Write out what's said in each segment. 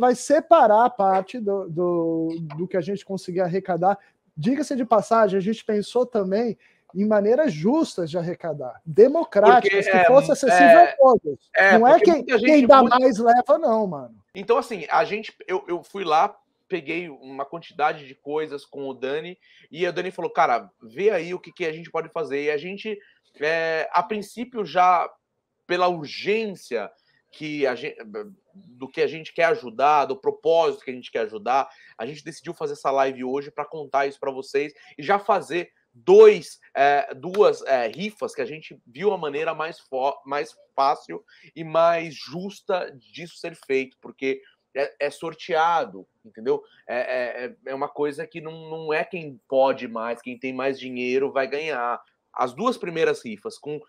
vai separar parte do, do, do que a gente conseguir arrecadar. Diga-se de passagem, a gente pensou também em maneiras justas de arrecadar, democráticas, porque, que fosse é, acessível é, a todos. É, não é quem, quem dá mais leva, não, mano. Então, assim, a gente, eu, eu fui lá, peguei uma quantidade de coisas com o Dani, e o Dani falou, cara, vê aí o que, que a gente pode fazer. E a gente, é, a princípio, já pela urgência, que a gente, do que a gente quer ajudar, do propósito que a gente quer ajudar. A gente decidiu fazer essa live hoje para contar isso para vocês e já fazer dois, é, duas é, rifas que a gente viu a maneira mais, mais fácil e mais justa disso ser feito, porque é, é sorteado, entendeu? É é, é, é, uma coisa que não, não é quem pode mais, quem tem mais dinheiro vai ganhar. As duas primeiras rifas, com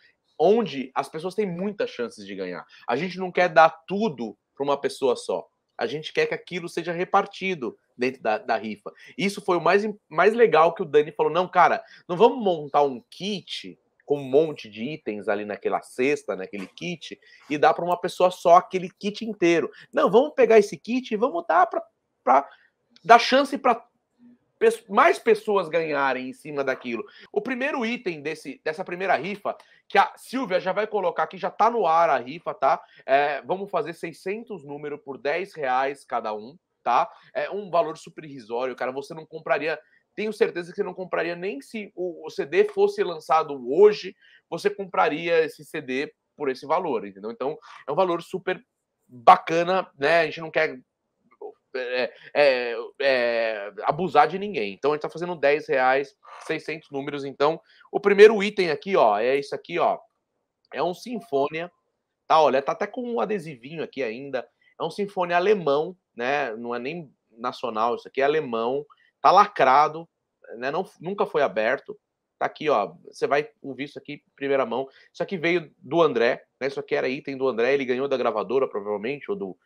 onde as pessoas têm muitas chances de ganhar. A gente não quer dar tudo para uma pessoa só. A gente quer que aquilo seja repartido dentro da, da, rifa. Isso foi o mais, mais legal que o Dani falou: não, cara, não vamos montar um kit com um monte de itens ali naquela cesta, naquele kit, e dar para uma pessoa só aquele kit inteiro. Não, vamos pegar esse kit e vamos dar para dar chance para mais pessoas ganharem em cima daquilo. O primeiro item desse, dessa primeira rifa, que a Silvia já vai colocar aqui, já tá no ar a rifa, tá? É, vamos fazer 600 números por 10 reais cada um, tá? É um valor super irrisório, cara. Você não compraria tenho certeza que você não compraria nem se o CD fosse lançado hoje, você compraria esse CD por esse valor, entendeu? Então, é um valor super bacana, né? A gente não quer é é, é, é, abusar de ninguém. Então a gente está fazendo 10 reais, 600 números. Então o primeiro item aqui, ó, é isso aqui, ó. É um Sinfonia, tá? Olha, tá até com um adesivinho aqui ainda. É um Sinfonia alemão, né? Não é nem nacional, isso aqui é alemão. Tá lacrado, né? Não, nunca foi aberto. Tá aqui, ó. Você vai ouvir isso aqui primeira mão. Isso aqui veio do André, né? Isso aqui era item do André. Ele ganhou da gravadora, provavelmente, ou do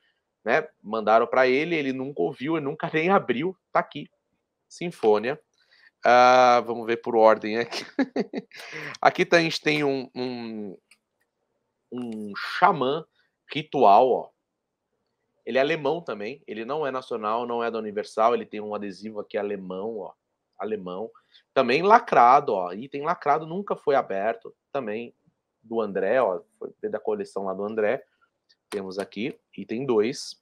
né? Mandaram para ele, ele nunca ouviu, ele nunca nem abriu, tá aqui. Sinfônia. Uh, ah, vamos ver por ordem aqui. aqui tá, a gente tem um, um, um xamã ritual, ó. Ele é alemão também, ele não é nacional, não é da Universal, ele tem um adesivo aqui alemão, ó. Alemão. Também lacrado, ó. Item lacrado nunca foi aberto, também do André, ó. Foi da coleção lá do André temos aqui, item 2.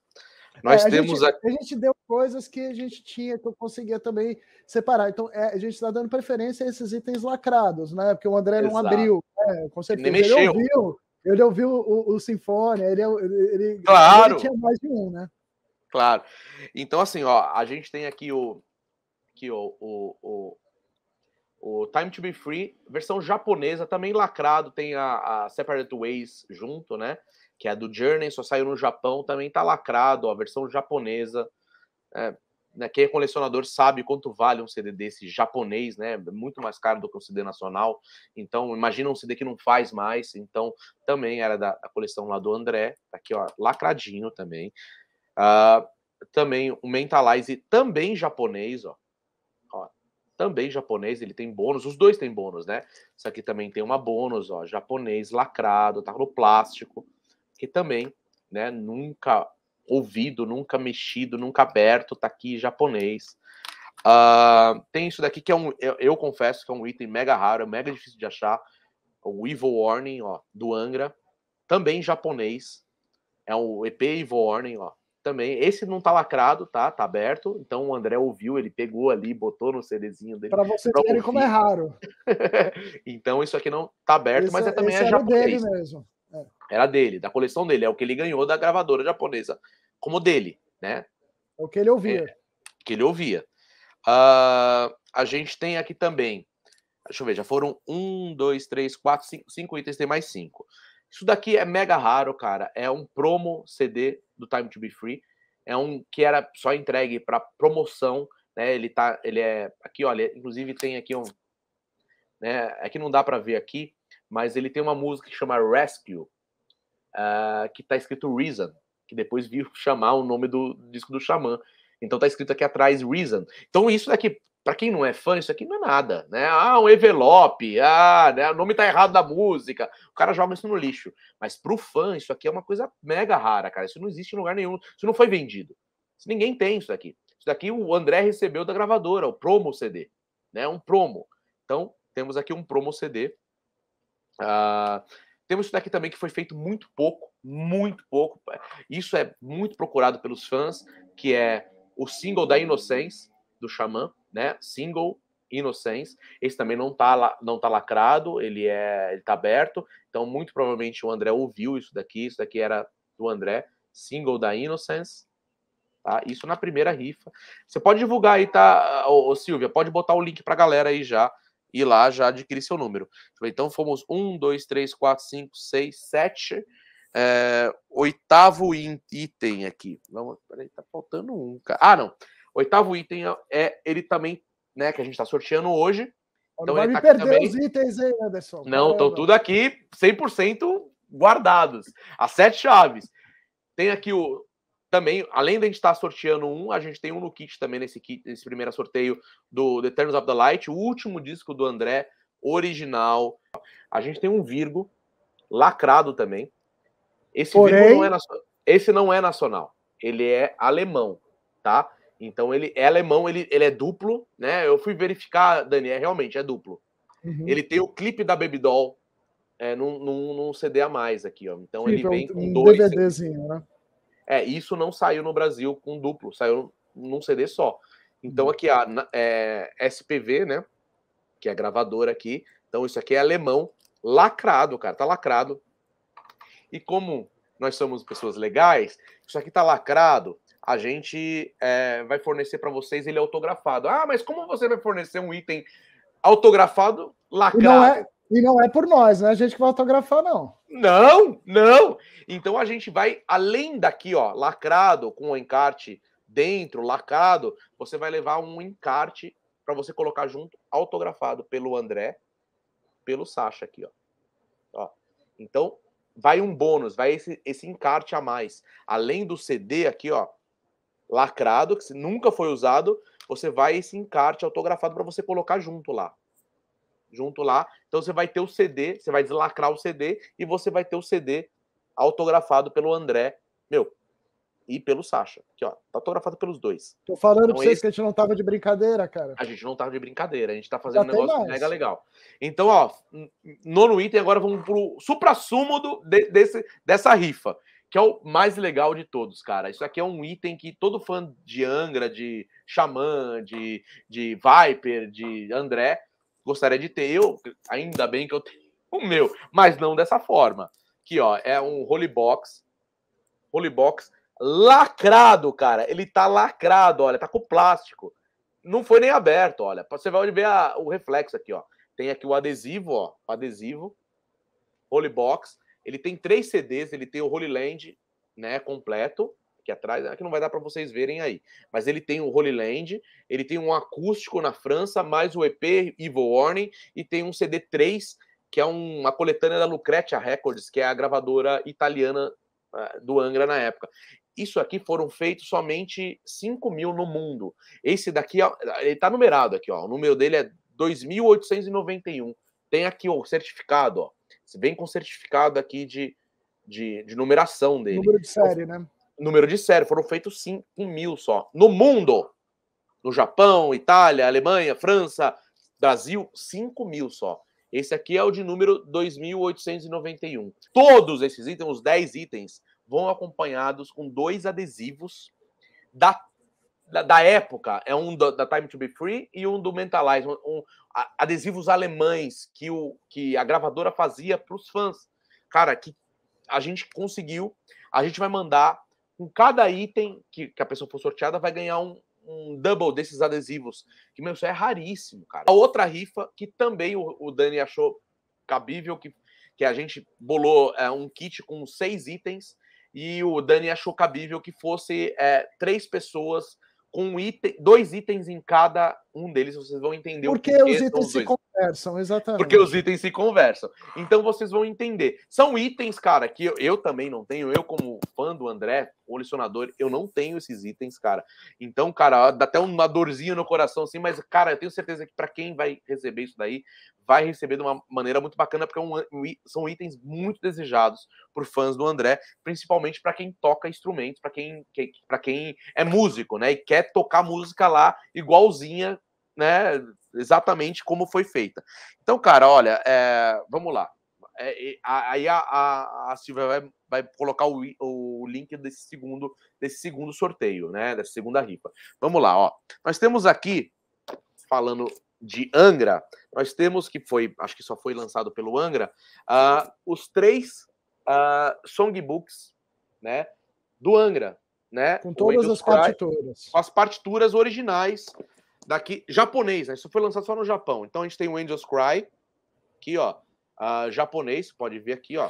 É, Nós é, temos a gente, aqui... a gente deu coisas que a gente tinha, que eu conseguia também separar. Então, é, a gente está dando preferência a esses itens lacrados, né? Porque o André Exato. não abriu, né? com certeza. Nem mexeu. Ele ouviu, ele ouviu o, o Sinfônia, é ele, ele, claro. ele tinha mais de um, né? Claro. Então, assim, ó, a gente tem aqui o, aqui, ó, o, o, o Time to Be Free, versão japonesa, também lacrado, tem a, a Separate Ways junto, né? que é a do Journey, só saiu no Japão, também tá lacrado, a versão japonesa. É, né, quem é colecionador sabe quanto vale um CD desse japonês, né? É muito mais caro do que um CD nacional. Então, imagina um CD que não faz mais. Então, também era da, da coleção lá do André, tá aqui, ó, lacradinho também. Uh, também o Mentalize, também japonês, ó. ó. Também japonês, ele tem bônus, os dois têm bônus, né? Isso aqui também tem uma bônus, ó, japonês, lacrado, tá no plástico que também, né, nunca ouvido, nunca mexido, nunca aberto, tá aqui japonês. Uh, tem isso daqui que é um, eu, eu, confesso que é um item mega raro, é mega difícil de achar. O Evil Warning, ó, do Angra, também japonês. É um EP Evil Warning, ó, também. Esse não tá lacrado, tá? Tá aberto. Então o André ouviu, ele pegou ali, botou no CDzinho dele. Para vocês verem como é raro. então isso aqui não tá aberto, esse, mas é também é japonês. mesmo. Era dele, da coleção dele. É o que ele ganhou da gravadora japonesa como dele, né? É o que ele ouvia. É, que ele ouvia. Uh, a gente tem aqui também. Deixa eu ver, já foram um, dois, três, quatro, cinco, cinco itens, tem mais cinco. Isso daqui é mega raro, cara. É um promo CD do Time to Be Free. É um que era só entregue para promoção, né? Ele tá, ele é aqui, olha, inclusive tem aqui um, né? É que não dá para ver aqui, mas ele tem uma música que chama Rescue, uh, que está escrito Reason, que depois viu chamar o nome do disco do Xamã. Então tá escrito aqui atrás Reason. Então isso daqui, para quem não é fã, isso aqui não é nada, né? Ah, um envelope, ah, né? o nome tá errado da música. O cara joga isso no lixo. Mas pro fã, isso aqui é uma coisa mega rara, cara. Isso não existe em lugar nenhum. Isso não foi vendido. Isso, ninguém tem isso daqui. Isso daqui o André recebeu da gravadora, o promo CD, né? Um promo. Então temos aqui um promo CD. Ah, uh temos isso daqui também que foi feito muito pouco, muito pouco. É, isso é muito procurado pelos fãs, que é o single da Inocência, do Xamã, né? Single Inocência. Esse também não tá, não tá lacrado, ele é ele tá aberto. Então, muito provavelmente o André ouviu isso daqui. Isso daqui era do André, single da Innocence. Tá? Isso na primeira rifa. Você pode divulgar aí, tá, ô, ô Silvia? Pode botar o link pra galera aí já ir lá já adquirir seu número. Tipo, então fomos um, dois, três, quatro, cinco, seis, sete. É, oitavo item aqui. Vamos, peraí, tá faltando um, Ah, não. Oitavo item é, é ele também, né, que a gente tá sorteando hoje. Então, vai ele tá perder também. os itens aí, Anderson. Não, estão tudo aqui 100% guardados. As sete chaves. Tem aqui o também, além da gente estar sorteando um, a gente tem um no kit também nesse, kit, nesse primeiro sorteio do The Turns of the Light, o último disco do André, original. A gente tem um Virgo, lacrado também. Esse Porém... Virgo não é, nacional, esse não é nacional, ele é alemão, tá? Então ele é alemão, ele, ele é duplo, né? Eu fui verificar, Dani, é, realmente é duplo. Uhum. Ele tem o clipe da Baby Doll é, num, num, num CD a mais aqui, ó. Então Sim, ele é vem um, com um dois. DVDzinho, né? É, isso não saiu no Brasil com duplo, saiu num CD só. Então uhum. aqui a é, SPV, né? Que é gravadora aqui. Então isso aqui é alemão, lacrado, cara, tá lacrado. E como nós somos pessoas legais, isso aqui tá lacrado. A gente é, vai fornecer para vocês ele autografado. Ah, mas como você vai fornecer um item autografado, lacrado? E não é, e não é por nós, não é a gente que vai autografar, não. Não, não. Então a gente vai, além daqui, ó, lacrado, com o encarte dentro, lacrado, você vai levar um encarte para você colocar junto, autografado pelo André, pelo Sacha aqui, ó. ó. Então, vai um bônus, vai esse, esse encarte a mais. Além do CD aqui, ó, lacrado, que nunca foi usado, você vai esse encarte autografado para você colocar junto lá junto lá. Então você vai ter o CD, você vai deslacrar o CD e você vai ter o CD autografado pelo André, meu, e pelo Sacha. Aqui, ó, tá autografado pelos dois. Tô falando então, pra vocês esse... que a gente não tava de brincadeira, cara. A gente não tava de brincadeira, a gente tá fazendo Já um negócio mega legal. Então, ó, nono item, agora vamos pro supra-sumo de, desse, dessa rifa, que é o mais legal de todos, cara. Isso aqui é um item que todo fã de Angra, de Xamã, de, de Viper, de André, gostaria de ter. Eu, ainda bem que eu tenho o meu, mas não dessa forma. Aqui, ó, é um holy box. Holy box lacrado, cara. Ele tá lacrado, olha, tá com plástico. Não foi nem aberto, olha. Você vai ver a, o reflexo aqui, ó. Tem aqui o adesivo, ó, adesivo. Holy box. Ele tem três CDs, ele tem o Holy Land, né, completo aqui atrás, né, que não vai dar para vocês verem aí. Mas ele tem o Holy Land, ele tem um acústico na França, mais o EP Evil Warning e tem um CD3 que é uma coletânea da Lucretia Records, que é a gravadora italiana é, do Angra na época. Isso aqui foram feitos somente 5 mil no mundo. Esse daqui, ele tá numerado aqui, ó. O número dele é 2.891. Tem aqui o certificado, ó. Vem com certificado aqui de, de, de numeração dele. Número de série, né? número de série, foram feitos 5 mil só. No mundo, no Japão, Itália, Alemanha, França, Brasil, 5 mil só. Esse aqui é o de número 2.891. Todos esses itens, os 10 itens, vão acompanhados com dois adesivos da, da, da época. É um da, da, Time to Be Free e um do Mentalize. Um, um, adesivos alemães que, o, que a gravadora fazia para os fãs. Cara, que a gente conseguiu. A gente vai mandar com cada item que, que a pessoa for sorteada, vai ganhar um, um double desses adesivos, que, meu, isso é raríssimo, cara. A outra rifa que também o, o Dani achou cabível, que, que a gente bolou é, um kit com seis itens, e o Dani achou cabível que fosse é, três pessoas com item, dois itens em cada um deles, vocês vão entender Porque o porquê os itens se conversam, exatamente. Porque os itens se conversam. Então vocês vão entender. São itens, cara, que eu, eu também não tenho. Eu, como fã do André, colecionador, eu não tenho esses itens, cara. Então, cara, dá até uma dorzinha no coração, assim, mas, cara, eu tenho certeza que para quem vai receber isso daí, vai receber de uma maneira muito bacana, porque é um, são itens muito desejados por fãs do André, principalmente para quem toca instrumentos, para quem, que, quem é músico, né? E quer tocar música lá igualzinha né, exatamente como foi feita. Então, cara, olha, é, vamos lá. É, é, aí a, a, a, Silvia vai, vai colocar o, o link desse segundo, desse segundo sorteio, né? Dessa segunda ripa. Vamos lá, ó. Nós temos aqui, falando de Angra, nós temos que foi, acho que só foi lançado pelo Angra, uh, os três uh, songbooks, né? Do Angra, né? Com todas as partituras. Com as partituras originais daqui japonês, né? Isso foi lançado só no Japão. Então a gente tem o Angels Cry aqui, ó, uh, japonês, pode ver aqui, ó.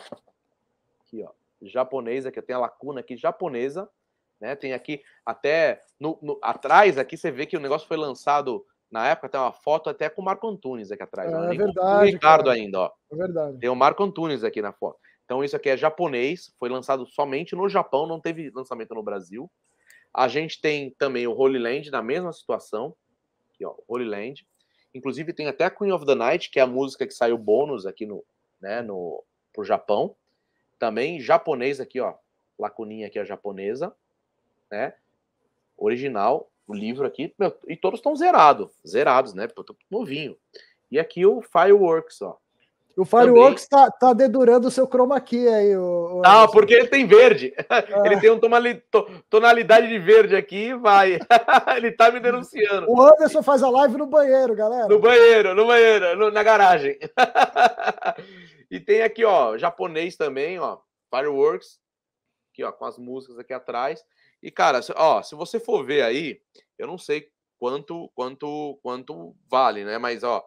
Aqui, ó, japonês aqui, tem a lacuna aqui japonesa, né? Tem aqui até no, no, atrás aqui você vê que o negócio foi lançado na época, tem uma foto até com o Marco Antunes aqui atrás, é, é verdade, o Ricardo cara. ainda, ó. É verdade. Tem o Marco Antunes aqui na foto. Então isso aqui é japonês, foi lançado somente no Japão, não teve lançamento no Brasil. A gente tem também o Holy Land na mesma situação, aqui, ó, Holy Land. Inclusive tem até Queen of the Night, que é a música que saiu bônus aqui no, né, no pro Japão. Também japonês aqui, ó, lacuninha aqui a japonesa, né? Original, o livro aqui, meu, e todos estão zerados, zerados, né? Novinho. E aqui o Fireworks, ó. O Fireworks tá, tá dedurando o seu chroma key aí. O, o... Ah, porque ele tem verde. Ah. Ele tem uma tonalidade de verde aqui vai. ele tá me denunciando. O Anderson faz a live no banheiro, galera. No banheiro, no banheiro, no, na garagem. e tem aqui, ó, japonês também, ó. Fireworks. Aqui, ó, com as músicas aqui atrás. E, cara, ó, se você for ver aí, eu não sei quanto quanto quanto vale, né? Mas, ó,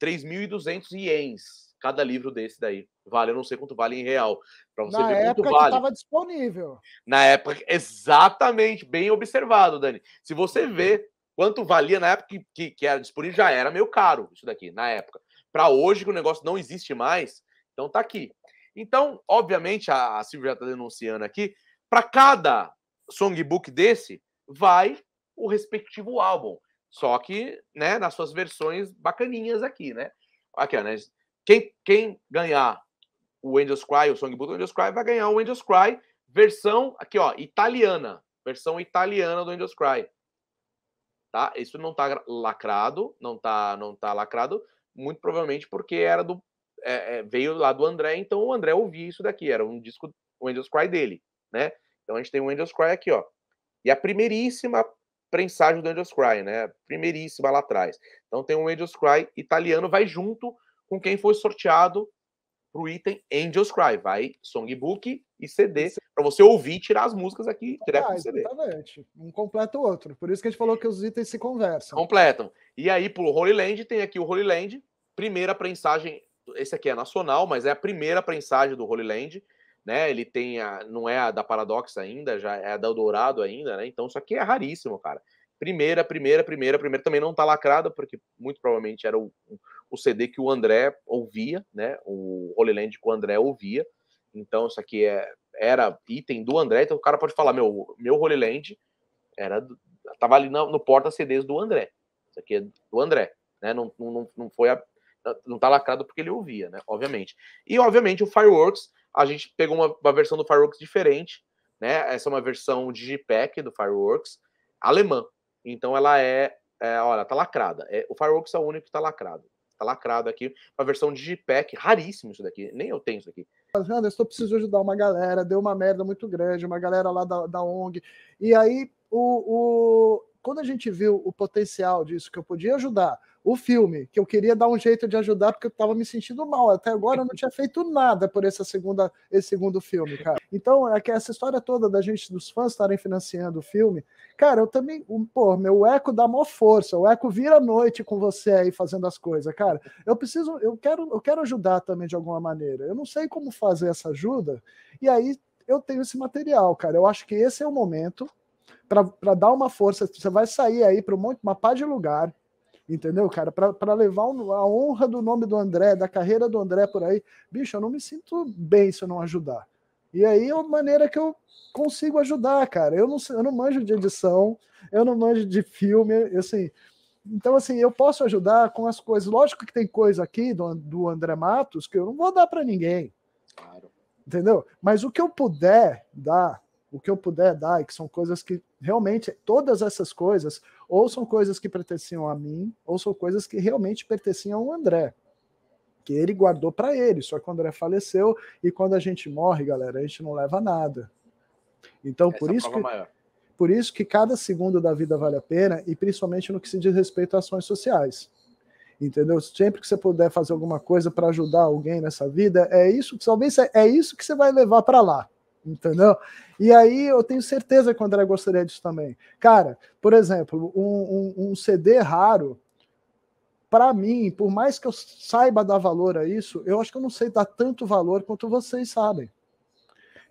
3.200 ienes Cada livro desse daí vale, eu não sei quanto vale em real, para você Na ver quanto vale. Na época estava disponível. Na época, exatamente, bem observado, Dani. Se você uhum. vê quanto valia na época que, que, que era disponível, já era meio caro isso daqui, na época. Para hoje, que o negócio não existe mais, então tá aqui. Então, obviamente, a, a Silvia já está denunciando aqui, para cada songbook desse, vai o respectivo álbum. Só que, né, nas suas versões bacaninhas aqui, né? Aqui, ó, né? Quem, quem ganhar o Angels Cry, o Songbook do Angels Cry, vai ganhar o Angels Cry versão, aqui ó, italiana. Versão italiana do Angels Cry. Tá? Isso não tá lacrado, não tá, não tá lacrado, muito provavelmente porque era do é, é, veio lá do André, então o André ouviu isso daqui, era um disco, o Angels Cry dele, né? Então a gente tem o Angels Cry aqui, ó. E a primeiríssima prensagem do Angels Cry, né? Primeiríssima lá atrás. Então tem o Angels Cry italiano, vai junto com quem foi sorteado pro item Angels Cry. Vai songbook e CD para você ouvir e tirar as músicas aqui ah, direto do ah, CD. Exatamente. Um completa o outro. Por isso que a gente falou que os itens se conversam. Completam. E aí, pro Holy Land, tem aqui o Holy Land, primeira prensagem. Esse aqui é nacional, mas é a primeira prensagem do Holy Land. Né, ele tem a, não é a da Paradox ainda, já é a da Dourado ainda, né? Então isso aqui é raríssimo, cara. Primeira, primeira, primeira, primeira também não tá lacrada, porque muito provavelmente era o, o CD que o André ouvia, né? O Holy Land que o André ouvia. Então, isso aqui é, era item do André, então o cara pode falar, meu, meu Holy Land era, tava ali no, no porta-CDs do André. Isso aqui é do André, né? Não, não, não foi a, não tá lacrado porque ele ouvia, né? Obviamente. E, obviamente, o Fireworks, a gente pegou uma, uma versão do Fireworks diferente, né? Essa é uma versão Digipack do Fireworks, alemã. Então, ela é, é olha, tá lacrada. É, o Fireworks é o único que tá lacrado tá lacrado aqui. Uma versão JPEG raríssimo isso daqui, nem eu tenho isso aqui Anderson, eu preciso ajudar uma galera, deu uma merda muito grande, uma galera lá da, da ONG. E aí o, o quando a gente viu o potencial disso, que eu podia ajudar, o filme, que eu queria dar um jeito de ajudar, porque eu estava me sentindo mal. Até agora eu não tinha feito nada por essa segunda, esse segundo filme, cara. Então, é que essa história toda da gente, dos fãs estarem financiando o filme, cara, eu também, um, pô, meu eco dá maior força, o eco vira à noite com você aí fazendo as coisas, cara. Eu preciso, eu quero, eu quero ajudar também de alguma maneira. Eu não sei como fazer essa ajuda, e aí eu tenho esse material, cara. Eu acho que esse é o momento para dar uma força. Você vai sair aí para um monte, uma pá de lugar, entendeu, cara? Para levar a honra do nome do André, da carreira do André por aí. Bicho, eu não me sinto bem se eu não ajudar. E aí é uma maneira que eu consigo ajudar, cara. Eu não, eu não manjo de edição, eu não manjo de filme, assim. Então, assim, eu posso ajudar com as coisas. Lógico que tem coisa aqui do, do André Matos que eu não vou dar para ninguém. Claro. Entendeu? Mas o que eu puder dar o que eu puder dar, e que são coisas que realmente, todas essas coisas, ou são coisas que pertenciam a mim, ou são coisas que realmente pertenciam ao André. Que ele guardou para ele, só que o André faleceu, e quando a gente morre, galera, a gente não leva nada. Então, é por isso que. Por isso que cada segundo da vida vale a pena, e principalmente no que se diz respeito a ações sociais entendeu? Sempre que você puder fazer alguma coisa para ajudar alguém nessa vida, é isso, talvez é, é isso que você vai levar para lá entendeu? E aí eu tenho certeza que o André gostaria disso também. Cara, por exemplo, um, um, um CD raro, para mim, por mais que eu saiba dar valor a isso, eu acho que eu não sei dar tanto valor quanto vocês sabem.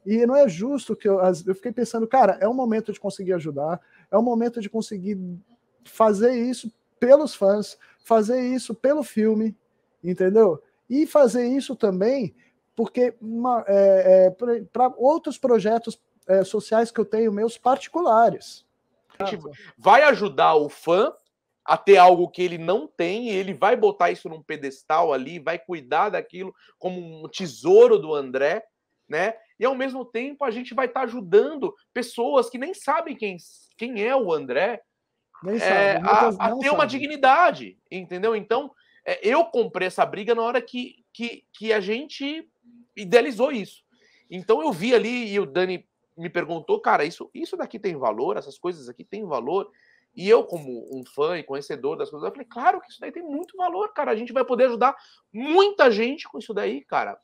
E não é justo que eu, eu fiquei pensando, cara, é o momento de conseguir ajudar, é o momento de conseguir fazer isso pelos fãs, fazer isso pelo filme, entendeu? E fazer isso também porque é, é, para outros projetos é, sociais que eu tenho, meus particulares. Vai ajudar o fã a ter algo que ele não tem, ele vai botar isso num pedestal ali, vai cuidar daquilo como um tesouro do André, né? E ao mesmo tempo a gente vai estar tá ajudando pessoas que nem sabem quem, quem é o André nem é, sabe, a, a ter sabe. uma dignidade, entendeu? Então é, eu comprei essa briga na hora que que, que a gente idealizou isso. Então eu vi ali e o Dani me perguntou, cara, isso, isso daqui tem valor, essas coisas aqui tem valor. E eu, como um fã e conhecedor das coisas, eu falei, claro que isso daí tem muito valor, cara. A gente vai poder ajudar muita gente com isso daí, cara.